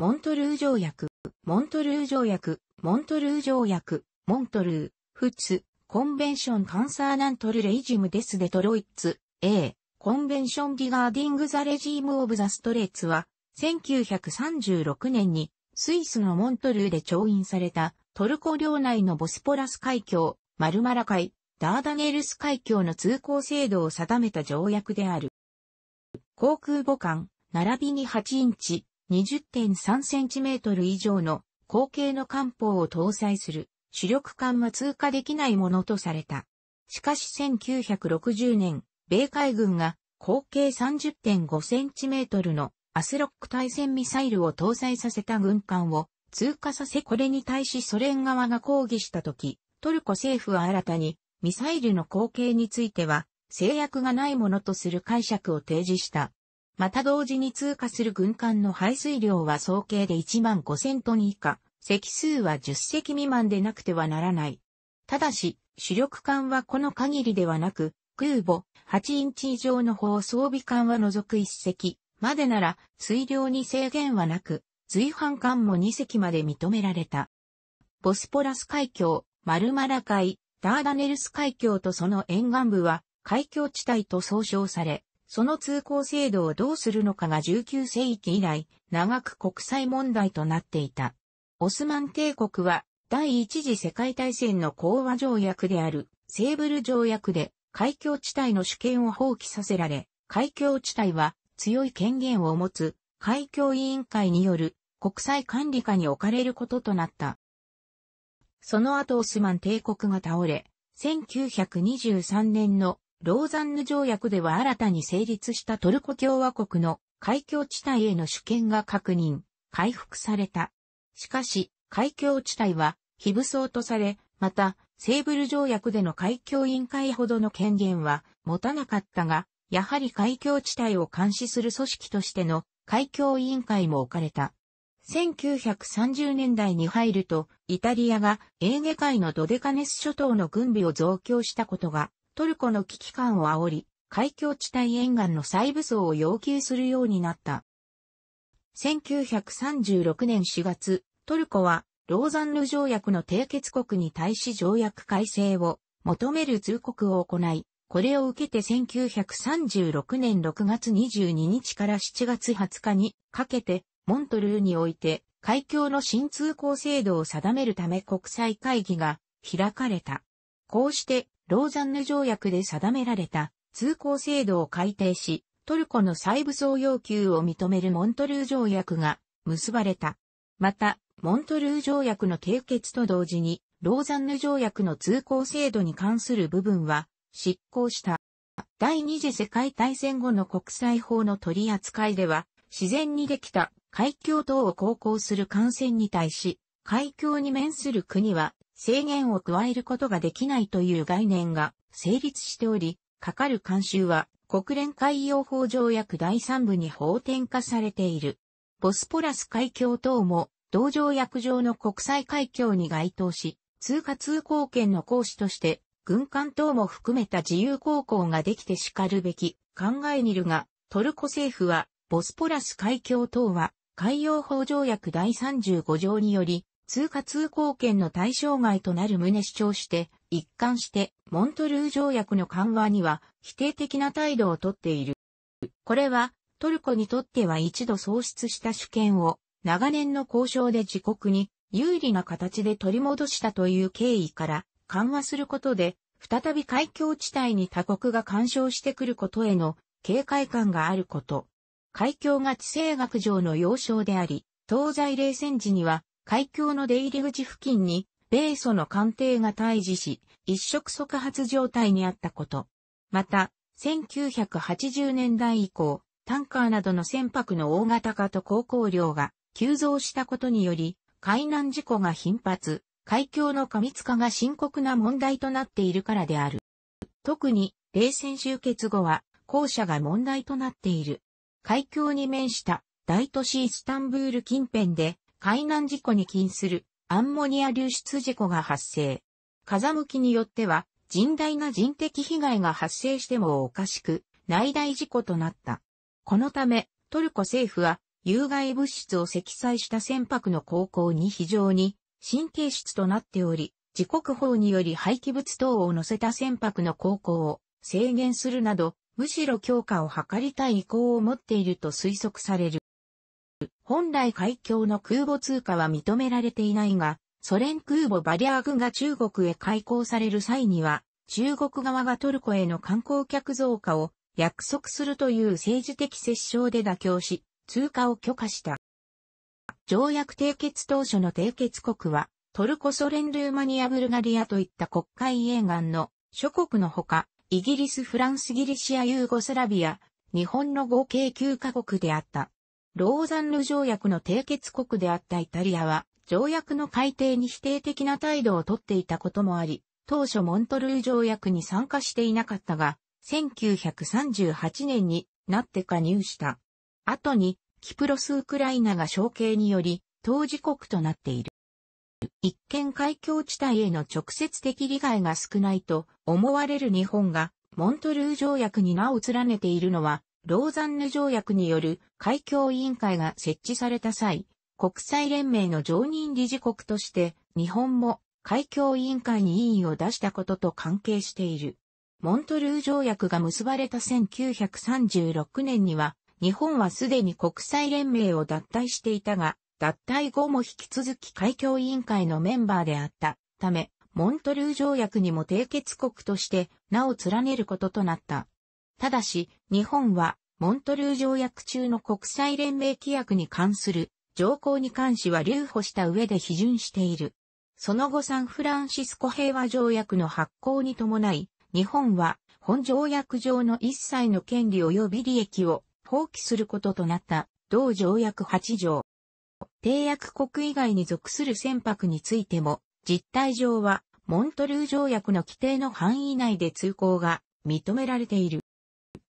モントルー条約、モントルー条約、モントルー条約、モントルー、フツ、コンベンションカンサーナントルレイジムデスデトロイッツ、A、コンベンションギガーディングザレジームオブザストレーツは、1936年にスイスのモントルーで調印されたトルコ領内のボスポラス海峡、マルマラ海、ダーダネルス海峡の通行制度を定めた条約である。航空母艦、並びに8インチ、20.3cm 以上の後継の艦砲を搭載する主力艦は通過できないものとされた。しかし1960年、米海軍が後継 30.5cm のアスロック対戦ミサイルを搭載させた軍艦を通過させこれに対しソ連側が抗議したとき、トルコ政府は新たにミサイルの後継については制約がないものとする解釈を提示した。また同時に通過する軍艦の排水量は総計で1万5000トン以下、席数は10隻未満でなくてはならない。ただし、主力艦はこの限りではなく、空母、8インチ以上の方装備艦は除く1隻、までなら、水量に制限はなく、随伴艦も2隻まで認められた。ボスポラス海峡、マルマラ海、ダーダネルス海峡とその沿岸部は、海峡地帯と総称され、その通行制度をどうするのかが19世紀以来、長く国際問題となっていた。オスマン帝国は、第一次世界大戦の講和条約である、セーブル条約で、海峡地帯の主権を放棄させられ、海峡地帯は強い権限を持つ海峡委員会による国際管理下に置かれることとなった。その後オスマン帝国が倒れ、1923年のローザンヌ条約では新たに成立したトルコ共和国の海峡地帯への主権が確認、回復された。しかし、海峡地帯は非武装とされ、また、セーブル条約での海峡委員会ほどの権限は持たなかったが、やはり海峡地帯を監視する組織としての海峡委員会も置かれた。1930年代に入ると、イタリアがエーゲ海のドデカネス諸島の軍備を増強したことがトルコの危機感を煽り、海峡地帯沿岸の再武装を要求するようになった。1936年4月、トルコは、ローザンヌ条約の締結国に対し条約改正を求める通告を行い、これを受けて1936年6月22日から7月20日にかけて、モントルーにおいて、海峡の新通行制度を定めるため国際会議が開かれた。こうしてローザンヌ条約で定められた通行制度を改定し、トルコの再武装要求を認めるモントルー条約が結ばれた。また、モントルー条約の締結と同時に、ローザンヌ条約の通行制度に関する部分は執行した。第二次世界大戦後の国際法の取り扱いでは、自然にできた海峡等を航行する艦船に対し、海峡に面する国は制限を加えることができないという概念が成立しており、かかる慣習は国連海洋法条約第3部に法典化されている。ボスポラス海峡等も同条約上の国際海峡に該当し、通貨通行権の行使として、軍艦等も含めた自由航行ができてしかるべき考えにるが、トルコ政府は、ボスポラス海峡等は海洋法条約第35条により、通貨通行権の対象外となる旨主張して、一貫して、モントルー条約の緩和には否定的な態度をとっている。これは、トルコにとっては一度喪失した主権を、長年の交渉で自国に有利な形で取り戻したという経緯から緩和することで、再び海峡地帯に他国が干渉してくることへの警戒感があること。海峡が地政学上の要衝であり、東西冷戦時には海峡の出入り口付近に、米ソの艦艇が退治し、一触即発状態にあったこと。また、1980年代以降、タンカーなどの船舶の大型化と航行量が急増したことにより、海難事故が頻発、海峡の過密化が深刻な問題となっているからである。特に、冷戦終結後は、後者が問題となっている。海峡に面した大都市イスタンブール近辺で海難事故に近するアンモニア流出事故が発生。風向きによっては、甚大な人的被害が発生してもおかしく、内大事故となった。このため、トルコ政府は、有害物質を積載した船舶の航行に非常に神経質となっており、自国法により廃棄物等を乗せた船舶の航行を制限するなど、むしろ強化を図りたい意向を持っていると推測される。本来海峡の空母通過は認められていないが、ソ連空母バリアーグが中国へ開港される際には、中国側がトルコへの観光客増加を約束するという政治的折衝で妥協し、通過を許可した。条約締結当初の締結国は、トルコソ連ルーマニアブルガリアといった国会沿岸の諸国のほか、イギリスフランスギリシアユーゴスラビア、日本の合計9カ国であった。ローザンヌ条約の締結国であったイタリアは、条約の改定に否定的な態度をとっていたこともあり、当初モントルー条約に参加していなかったが、1938年になって加入した。後に、キプロス・ウクライナが承継により、当事国となっている。一見海峡地帯への直接的利害が少ないと思われる日本が、モントルー条約に名を連ねているのは、ローザンヌ条約による海峡委員会が設置された際、国際連盟の常任理事国として日本も海峡委員会に委員を出したことと関係している。モントルー条約が結ばれた1936年には、日本はすでに国際連盟を脱退していたが、脱退後も引き続き海峡委員会のメンバーであったため、モントルー条約にも締結国として名を連ねることとなった。ただし、日本は、モントルー条約中の国際連盟規約に関する条項に関しは留保した上で批准している。その後サンフランシスコ平和条約の発効に伴い、日本は本条約上の一切の権利及び利益を放棄することとなった同条約8条。締約国以外に属する船舶についても、実態上はモントルー条約の規定の範囲内で通行が認められている。